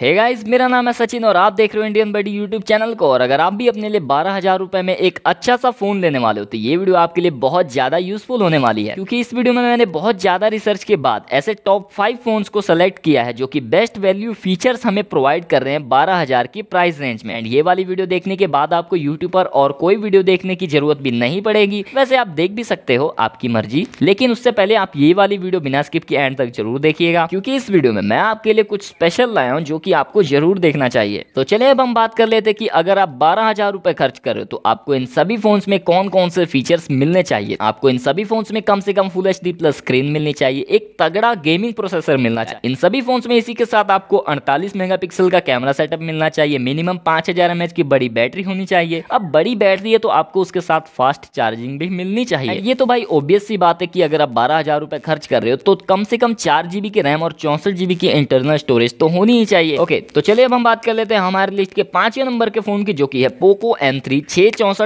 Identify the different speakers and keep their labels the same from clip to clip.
Speaker 1: हे hey guys मेरा नाम है सचिन और आप देख रहे हो इंडियन बडी यूट्यूब चैनल को और अगर आप भी अपने लिए बारह हजार रुपए में एक अच्छा सा फोन लेने वाले हो तो ये वीडियो आपके लिए बहुत ज्यादा यूजफुल होने वाली है क्योंकि इस वीडियो में मैंने बहुत ज्यादा रिसर्च के बाद ऐसे टॉप फाइव फोन्स को सिलेक्ट किया है जो की बेस्ट वैल्यू फीचर्स हमें प्रोवाइड कर रहे हैं बारह की प्राइस रेंज में एंड ये वाली वीडियो देखने के बाद आपको यूट्यूब पर और कोई वीडियो देखने की जरूरत भी नहीं पड़ेगी वैसे आप देख भी सकते हो आपकी मर्जी लेकिन उससे पहले आप ये वाली वीडियो बिना स्किप के एंड तक जरूर देखिएगा क्योंकि इस वीडियो में मैं आपके लिए कुछ स्पेशल लाया हूँ जो कि आपको ज़रूर देखना चाहिए तो चलिए अब हम बात कर लेते हैं कि अगर आप बारह हज़ार रुपये खर्च कर रहे हो तो आपको इन सभी फ़ोन्स में कौन कौन से फीचर्स मिलने चाहिए आपको इन सभी फ़ोन्स में कम से कम फुल एच प्लस स्क्रीन मिलनी चाहिए एक तगड़ा गेमिंग प्रोसेसर मिलना चाहिए इन सभी फ़ोन्स में इसी के साथ आपको अड़तालीस मेगा का कैमरा सेटअप मिलना चाहिए मिनिमम पांच हज़ार की बड़ी बैटरी होनी चाहिए अब बड़ी बैटरी है तो आपको उसके साथ फास्ट चार्जिंग भी मिलनी चाहिए ये तो भाई ओबियस सी बात है कि अगर आप बारह हज़ार खर्च कर रहे हो तो कम से कम चार जीबी की रैम और चौसठ जीबी की इंटरनल स्टोरेज तो होनी ही चाहिए चाहिए ओके तो चलिए अब हम बात कर लेते हैं हमारे लिस्ट के पांचवे नंबर के फोन की जो कि है पोको एम थ्री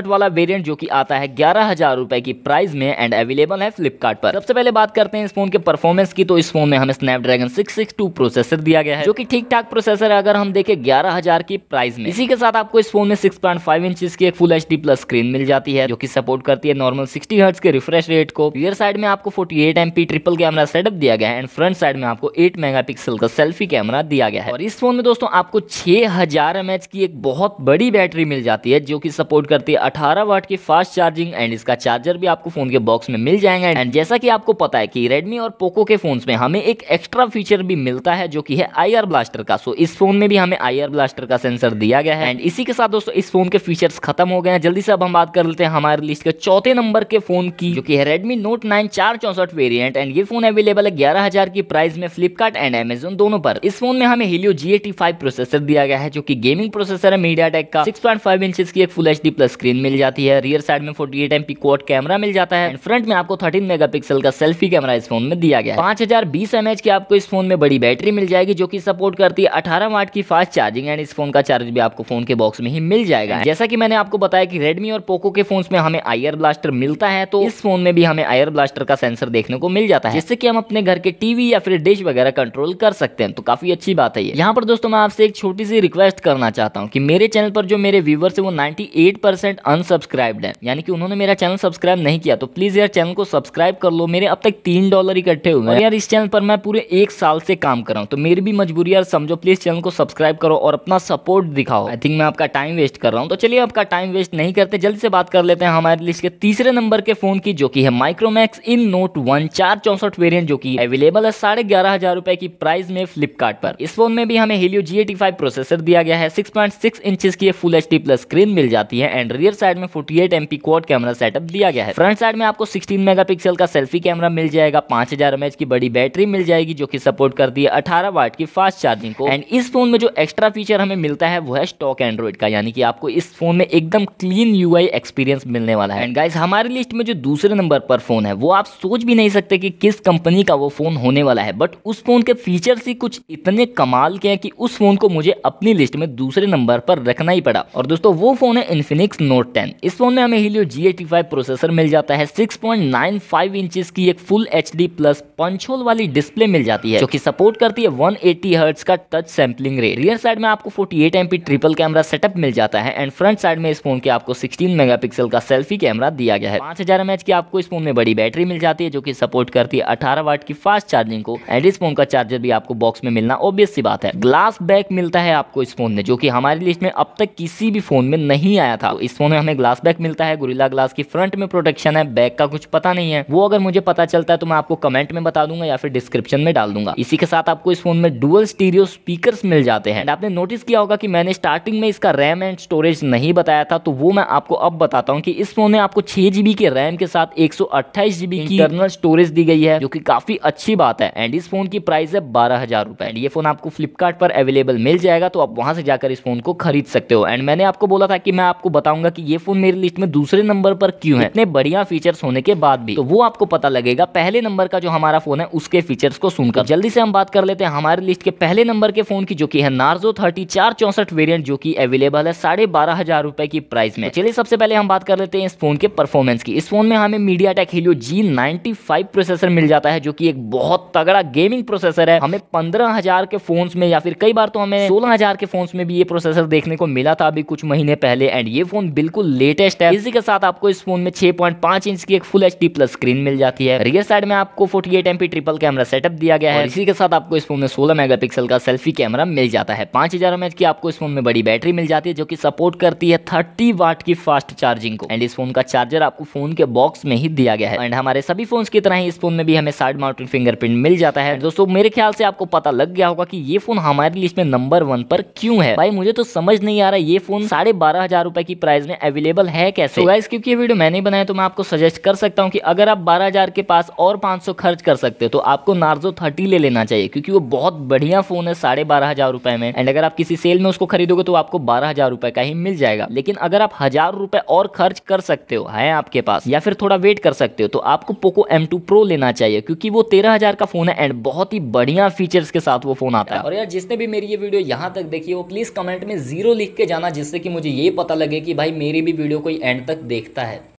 Speaker 1: वाला वेरियंट जो की आता है ग्यारह हजार रुपए की प्राइस में एंड अवेलेबल है फ्लिपकार्ट पर सबसे पहले बात करते हैं इस फोन के परफॉर्मेंस की तो इस फोन में हमें snap six six two processor दिया गया है जो की ठीक ठाक प्रोसेसर है अगर हम देखें ग्यारह हजार की प्राइस में इसी के साथ आपको इस फोन में सिक्स पॉइंट फाइव इंच की एक full H D plus screen मिल जाती है जो कि सपोर्ट करती है नॉर्मल सिक्सटी हर्ट्स के रिफ्रेश रेट को रियर साइड में आपको forty eight M P triple camera setup दिया गया है एंड फ्रंट साइड में आपको एट मेगापिक्सल का सेल्फी कैमरा दिया गया है और इस फ़ोन में दोस्तों आपको छह हज़ार एम की एक बहुत बड़ी बैटरी मिल जाती है जो कि सपोर्ट करती है 18 वाट की फास्ट चार्जिंग एंड इसका चार्जर भी आपको फ़ोन के बॉक्स में मिल जाएगा एंड जैसा कि आपको पता है कि रेडमी और पोको के फोन में हमें एक एक्स्ट्रा फीचर भी मिलता है जो कि है आई ब्लास्टर का सो इस फ़ोन में भी हमें आई ब्लास्टर का सेंसर दिया गया है एंड इसी के साथ दोस्तों इस फ़ोन के फीचर्स खत्म हो गए हैं जल्दी से अब हम बात कर लेते हैं हमारे लिस्ट के चौथे नंबर के फ़ोन की जो की है रेडमी नोट नाइन चार चौसठ वेरियंट एंड ये फ़ोन अवेलेबल है ग्यारह की प्राइस में फ्लिपकार्ट एंड एमेजोन दोनों पर इस फोन में हमें Helio G G eighty five processor दिया गया है जो कि गेमिंग प्रोसेसर है मीडिया टेक का सिक्स पॉइंट फाइव इंच की एक full H D plus screen मिल जाती है रियर साइड में forty eight MP quad camera मिल जाता है फ्रंट में आपको थर्टीन मेगा पिक्सल का सेल्फी कैमरा इस फोन में दिया गया पांच हजार बीस एम एच की आपको इस फोन में बड़ी बैटरी मिल जाएगी जो की सपोर्ट करती है अठारह वाट की फास्ट चार्जिंग एंड इस फोन का चार्ज भी आपको फोन के बॉक्स में ही मिल जाएगा जैसा की मैंने आपको बताया की रेडमी और पोको के फोन में हमें आयर ब्लास्टर मिलता है तो इस फोन में भी हमें आयर ब्लास्टर का सेंसर देखने को मिल जाता है जिससे की हम अपने घर के टीवी या फिर डिश वगैरह कंट्रोल कर सकते हैं तो काफी अच्छी बात है यहाँ पर दोस्तों मैं आपसे एक छोटी सी रिक्वेस्ट करना चाहता हूँ कि मेरे चैनल पर जो मेरे व्यूवर्स है वो 98 परसेंट अनसब्सक्राइब्ड है यानी कि उन्होंने मेरा चैनल सब्सक्राइब नहीं किया तो प्लीज़ यार चैनल को सब्सक्राइब कर लो मेरे अब तक तीन डॉलर इकट्ठे हुए हैं यार इस चैनल पर मैं पूरे एक साल से काम कर रहा हूँ तो मेरी भी मजबूरी यार समझो प्लीज़ चैनल को सब्सक्राइब करो और अपना सपोर्ट दिखाओ आई थिंक मैं आपका टाइम वेस्ट कर रहा हूँ तो चलिए आपका टाइम वेस्ट नहीं करते जल्दी से बात कर लेते हैं हमारे लिस्ट के तीसरे नंबर के फोन की जो की है माइक्रोमैक्स इन नोट वन चार चौसठ वेरियंट जो की अवेलेबल है साढ़े ग्यारह हजार रुपए की प्राइस में फ्लिपकार्ट पर इस फोन में भी हम हमें Helio G eighty five processor दिया गया है 6.6 पॉइंट सिक्स इंचज की full H D plus screen मिल जाती है एंड रियर साइड में forty eight MP quad camera setup दिया गया है फ्रंट साइड में आपको सिक्सटीन मेगापिक्सल का सेल्फी कैमरा मिल जाएगा पांच हजार एमएच की बड़ी बैटरी मिल जाएगी जो की सपोर्ट करती है अठारह वाट की फास्ट चार्जिंग को एंड इस फोन में जो एक्स्ट्रा फीचर हमें मिलता है वो है स्टॉक एंड्रॉइड का यानी कि आपको इस फोन में एकदम क्लीन यू एक्सपीरियंस मिलने वाला है एंड गाइज हमारी लिस्ट में जो दूसरे नंबर पर फोन है वो आप सोच भी नहीं सकते कि किस कंपनी का वो फोन होने वाला है बट उस फोन के फीचर ही कुछ इतने कमाल के कि उस फ़ोन को मुझे अपनी लिस्ट में दूसरे नंबर पर रखना ही पड़ा और दोस्तों वो फ़ोन है इन्फिनिक्स नोट टेन इस फ़ोन में हमें Helio G eighty five processor मिल जाता है six point nine five inch की एक full H D plus punch hole वाली डिस्प्ले मिल जाती है जो की सपोर्ट करती है वन एटी हर्ट्स का touch sampling rate rear side में आपको forty eight M P triple camera setup मिल जाता है एंड फ्रंट साइड में इस फोन के आपको सिक्सटीन मेगा पिक्सल का सेल्फी कैमरा दिया गया है पांच हजार की आपको इस फोन में बड़ी बैटरी मिल जाती है जो की सपोर्ट करती है अठारह वाट की फास्ट चार्जिंग को एंड इस फोन का चार्जर भी आपको बॉक्स में मिलना ऑब्वियस सी बात है ग्लास बैक मिलता है आपको इस फ़ोन में जो कि हमारी लिस्ट में अब तक किसी भी फ़ोन में नहीं आया था इस फ़ोन में हमें ग्लास बैक मिलता है गुरिला ग्लास की फ्रंट में प्रोटेक्शन है बैक का कुछ पता नहीं है वो अगर मुझे पता चलता है तो मैं आपको कमेंट में बता दूंगा या फिर डिस्क्रिप्शन में डाल दूंगा इसी के साथ आपको इस फोन में डुअल स्टीरियो स्पीकर मिल जाते हैं आपने नोटिस किया होगा कि मैंने स्टार्टिंग में इसका रैम एंड स्टोरेज नहीं बताया था तो वो मैं आपको अब बताता हूँ कि इस फोन में आपको छह जीबी के रैम के साथ एक जीबी की इंटरनल स्टोरेज दी गई है जो की काफी अच्छी बात है एंड इस फोन की प्राइस है बारह हजार रुपए ये फोन आपको फ्लिपकार्ट फ्लिपकार्ट पर अवेलेबल मिल जाएगा तो आप वहां से जाकर इस फ़ोन को खरीद सकते हो एंड मैंने आपको बोला था कि मैं आपको बताऊंगा कि ये फ़ोन मेरी लिस्ट में दूसरे नंबर पर क्यों है इतने बढ़िया फीचर्स होने के बाद भी तो वो आपको पता लगेगा पहले नंबर का जो हमारा फ़ोन है उसके फीचर्स को सुनकर तो जल्दी से हम बात कर लेते हैं हमारे लिस्ट के पहले नंबर के फ़ोन की जो की है नार्जो थर्टी चार जो की अवेलेबल है साढ़े बारह रुपए की प्राइस में तो चलिए सबसे पहले हम बात कर लेते हैं इस फोन के परफॉर्मेंस की इस फोन में हमें MediaTek Helio G processor मिल जाता है जो की एक बहुत तगड़ा गेमिंग प्रोसेसर है हमें पंद्रह हजार के फोन में या फिर कई बार तो हमें सोलह हजार के फोन में भी ये प्रोसेसर देखने को मिला था अभी कुछ महीने पहले एंड ये फोन बिल्कुल लेटेस्ट है इसी के साथ आपको इस फोन में छह पॉइंट पांच इंच की एक full H D plus screen मिल जाती है रियर साइड में आपको forty eight MP triple camera setup दिया गया है इसी के साथ आपको इस फोन में सोलह मेगा का सेल्फी कैमरा मिल जाता है पांच हजार एमएच की आपको इस फोन में बड़ी बैटरी मिल जाती है जो की सपोर्ट करती है थर्टी वाट की फास्ट चार्जिंग को एंड इस फोन का चार्जर आपको फोन के बॉक्स में ही दिया गया है एंड हमारे सभी फोन की तरह ही इस फोन में भी हमें साइड माउंटेड फिंगरप्रिंट मिल जाता है दोस्तों मेरे ख्याल से आपको पता लग गया होगा की ये फोन हमारी लिस्ट में नंबर वन पर क्यों है भाई मुझे तो समझ नहीं आ रहा ये फोन साढ़े बारह हजार रुपए की प्राइस में अवेलेबल है कैसे तो क्योंकि ये वीडियो मैंने बनाया तो मैं आपको सजेस्ट कर सकता हूँ कि अगर आप बारह हजार के पास और पांच सौ खर्च कर सकते हो तो आपको नार्जो थर्टी ले लेना चाहिए क्योंकि वो बहुत बढ़िया फोन है साढ़े बारह हजार रुपए में एंड अगर आप किसी सेल में उसको खरीदोगे तो आपको बारह हजार रुपए का ही मिल जाएगा लेकिन अगर आप हजार रुपए और खर्च कर सकते हो है आपके पास या फिर थोड़ा वेट कर सकते हो तो आपको पोको एम टू लेना चाहिए क्योंकि वो तेरह हजार का फोन है एंड बहुत ही बढ़िया फीचर्स के साथ वो फोन आता है और यार जिसने भी मेरी ये वीडियो यहाँ तक देखी हो प्लीज़ कमेंट में ज़ीरो लिख के जाना जिससे कि मुझे ये पता लगे कि भाई मेरी भी वीडियो कोई एंड तक देखता है